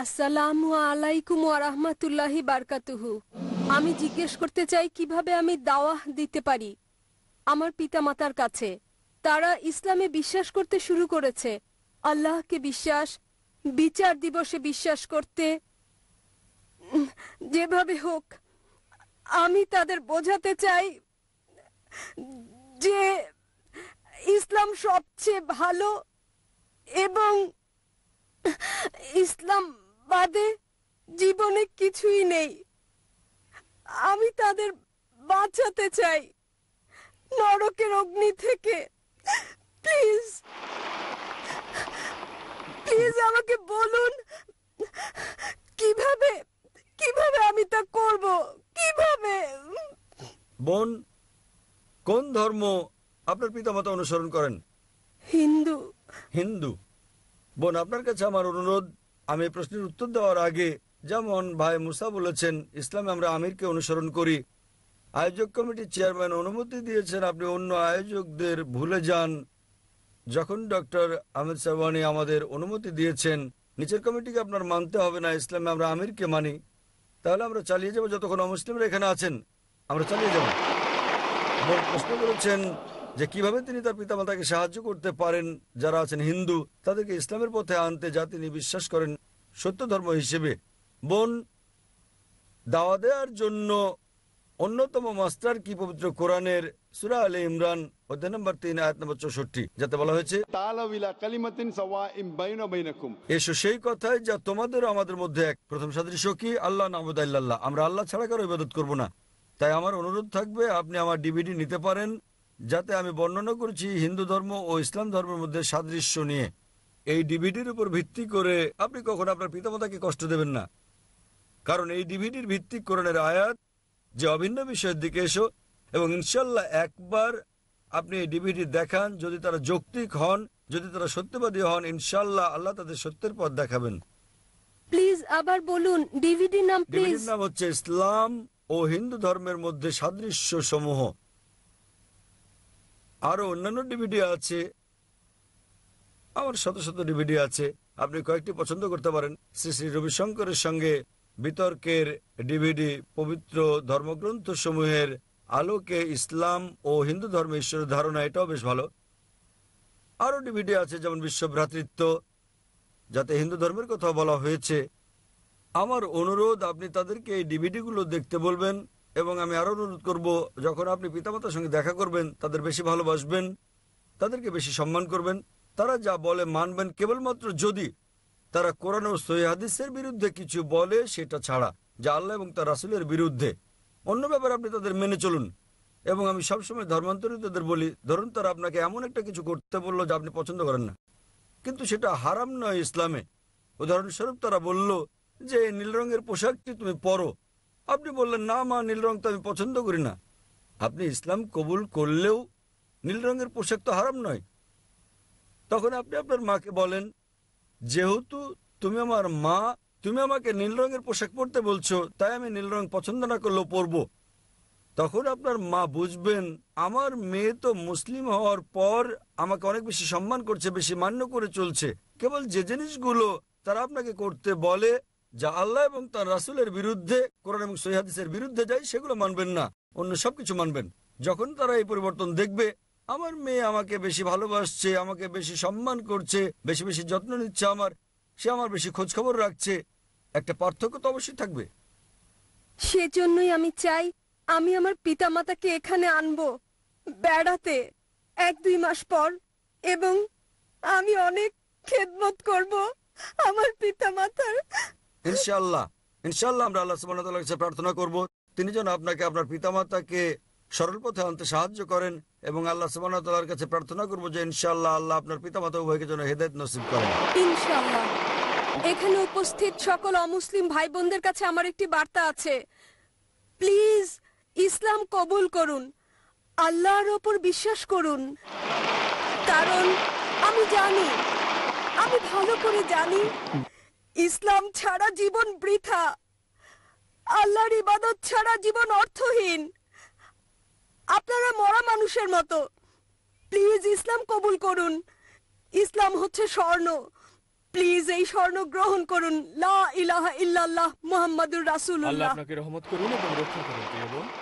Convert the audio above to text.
আসসালামু আলাইকুম আরহামাতুল্লাহি বারকাতুহু আমি জিজ্ঞেস করতে চাই কিভাবে আমি দাওয়াহ দিতে পারি আমার পিতা মাতার কাছে তারা ইসলামে বিশ্বাস করতে শুরু করেছে আল্লাহকে বিশ্বাস বিচার দিবসে বিশ্বাস করতে যেভাবে হোক আমি তাদের বোঝাতে চাই যে ইসলাম সবচেয়ে ভালো এবং বাদে জীবনে কিছুই নেই আমি তাদের বাঁচাতে চাই নরকের অগ্নি থেকে প্লিজ প্লিজ আমাকে বলুন কিভাবে কিভাবে আমি তা করব কিভাবে বোন কোন ধর্ম আপনার পিতামাতা অনুসরণ করেন হিন্দু হিন্দু বোন আপনার কাছে আমার অনুরোধ আমি প্রশ্নের উত্তর দেওয়ার আগে যেমন ভাই মুসা বলেছেন ইসলামে আমরা আমিরকে অনুসরণ করি আয়োজক কমিটির চেয়ারম্যান অনুমতি দিয়েছেন আপনি অন্য আয়োজকদের ভুলে যান যখন ডক্টর আহমেদ সাহবানি আমাদের অনুমতি দিয়েছেন নিচের কমিটিকে আপনার মানতে হবে না ইসলামে আমরা আমিরকে মানি তাহলে আমরা চালিয়ে যাবো যতক্ষণ অমুসলিমরা এখানে আছেন আমরা চালিয়ে যাবো প্রশ্ন করেছেন যে কিভাবে তিনি তার পিতামাতাকে সাহায্য করতে পারেন যারা আছেন হিন্দু তাদেরকে ইসলামের পথে আনতে যা তিনি বিশ্বাস করেন সত্য ধর্ম হিসেবে বোন দাওয়া দেওয়ার জন্য অন্যতম মাস্টার কি পবিত্র কোরআনের সুরা আলী ইমরান অধ্যায় নম্বর তিন আয়াত নম্বর চৌষট্টি যাতে বলা হয়েছে এসো সেই কথাই যা তোমাদের আমাদের মধ্যে এক প্রথম সাদৃশ্য কি আল্লাহ আল্লাহ আমরা আল্লাহ ছাড়া কারো ইবাদত করবো না তাই আমার অনুরোধ থাকবে আপনি আমার ডিভিডি নিতে পারেন যাতে আমি বর্ণনা করছি হিন্দু ধর্ম ও ইসলাম ধর্মের মধ্যে সাদৃশ্য নিয়ে এই ডিভিডির উপর ভিত্তি করে আপনি কখনো আপনার পিতামাতাকে কষ্ট দেবেন না কারণ এই ডিভিডির ভিত্তি করণের আয়াত যে অভিন্ন বিষয়ের দিকে এসো এবং ইনশাল্লাহ একবার আপনি এই ডিভিডি দেখান যদি তারা যৌক্তিক হন যদি তারা সত্যবাদী হন ইনশাল্লাহ আল্লাহ তাদের সত্যের পথ দেখাবেন প্লিজ আবার বলুন ডিভিডির নাম প্লিজ নাম হচ্ছে ইসলাম ও হিন্দু ধর্মের মধ্যে সাদৃশ্য সমূহ আরও অন্যান্য ডিভিডি আছে আমার শত শত ডিভিডি আছে আপনি কয়েকটি পছন্দ করতে পারেন শ্রী শ্রী রবিশঙ্করের সঙ্গে বিতর্কের ডিভিডি পবিত্র ধর্মগ্রন্থ সমূহের আলোকে ইসলাম ও হিন্দু ধর্ম ঈশ্বরের ধারণা এটাও বেশ ভালো আরও ডিভিডি আছে যেমন বিশ্বভ্রাতৃত্ব যাতে হিন্দু ধর্মের কথা বলা হয়েছে আমার অনুরোধ আপনি তাদেরকে এই ডিভিডিগুলো দেখতে বলবেন এবং আমি আরও অনুরোধ করব যখন আপনি পিতামাতার সঙ্গে দেখা করবেন তাদের বেশি ভালোবাসবেন তাদেরকে বেশি সম্মান করবেন তারা যা বলে মানবেন কেবলমাত্র যদি তারা কোরআন ও সৈহাদিসের বিরুদ্ধে কিছু বলে সেটা ছাড়া যা আল্লাহ এবং তার রাসুলের বিরুদ্ধে অন্য ব্যাপারে আপনি তাদের মেনে চলুন এবং আমি সবসময় ধর্মান্তরিতদের বলি ধরুন তারা আপনাকে এমন একটা কিছু করতে বললো যা আপনি পছন্দ করেন না কিন্তু সেটা হারাম নয় ইসলামে উদাহরণস্বরূপ তারা বলল যে নীল রঙের পোশাকটি তুমি পরো আপনি বললেন না মা নীল রং তো আমি পছন্দ করি না আপনি ইসলাম কবুল করলেও নীল রঙের পোশাক তো হারাম নয় তখন আপনি আপনার মাকে বলেন যেহেতু তুমি আমার মা তুমি আমাকে নীল রঙের পোশাক পরতে বলছো তাই আমি নীল রং পছন্দ না করলেও পরবো তখন আপনার মা বুঝবেন আমার মেয়ে তো মুসলিম হওয়ার পর আমাকে অনেক বেশি সম্মান করছে বেশি মান্য করে চলছে কেবল যে জিনিসগুলো তারা আপনাকে করতে বলে যা আল্লাহ এবং তার রাসুলের বিরুদ্ধে কোরআন এবং সৈহাদিসের বিরুদ্ধে যায় সেগুলো মানবেন না অন্য সবকিছু মানবেন যখন তারা এই পরিবর্তন দেখবে আমার মেয়ে আমাকে বেশি ভালোবাসছে আমাকে বেশি সম্মান করছে বেশি বেশি যত্ন নিচ্ছে আমার সে আমার বেশি খোঁজখবর রাখছে একটা পার্থক্য তো অবশ্যই থাকবে সেজন্যই আমি চাই আমি আমার পিতামাতাকে এখানে আনবো বেড়াতে এক দুই মাস পর এবং আমি অনেক খেদমত করব আমার পিতামাতার ইনশাল্লাহ ইনশাল্লাহ আমরা আল্লাহ সুবাহ কাছে প্রার্থনা করব তিনি যেন আপনাকে আপনার পিতামাতাকে সরল পথে আনতে সাহায্য করেন এবং আল্লাহ সুবাহ তাল্লাহার কাছে প্রার্থনা করবো যে ইনশাল্লাহ আল্লাহ আপনার পিতামাতা উভয়কে যেন হেদায়ত নসিব করেন ইনশাল্লাহ এখানে উপস্থিত সকল অমুসলিম ভাই বোনদের কাছে আমার একটি বার্তা আছে প্লিজ ইসলাম কবুল করুন আল্লাহর ওপর বিশ্বাস করুন কারণ আমি জানি আমি ভালো করে জানি ইসলাম ছাড়া জীবন বৃথা আল্লাহর ইবাদত ছাড়া জীবন অর্থহীন আপনারা মরা মানুষের মতো প্লিজ ইসলাম কবুল করুন ইসলাম হচ্ছে স্বর্ণ প্লিজ এই স্বর্ণ গ্রহণ করুন লা ইলাহা ইল্লাল্লাহ মুহাম্মাদুর রাসূলুল্লাহ আল্লাহ আপনাকে রহমত করুন এবং রক্ষা করুন প্রিয় বোন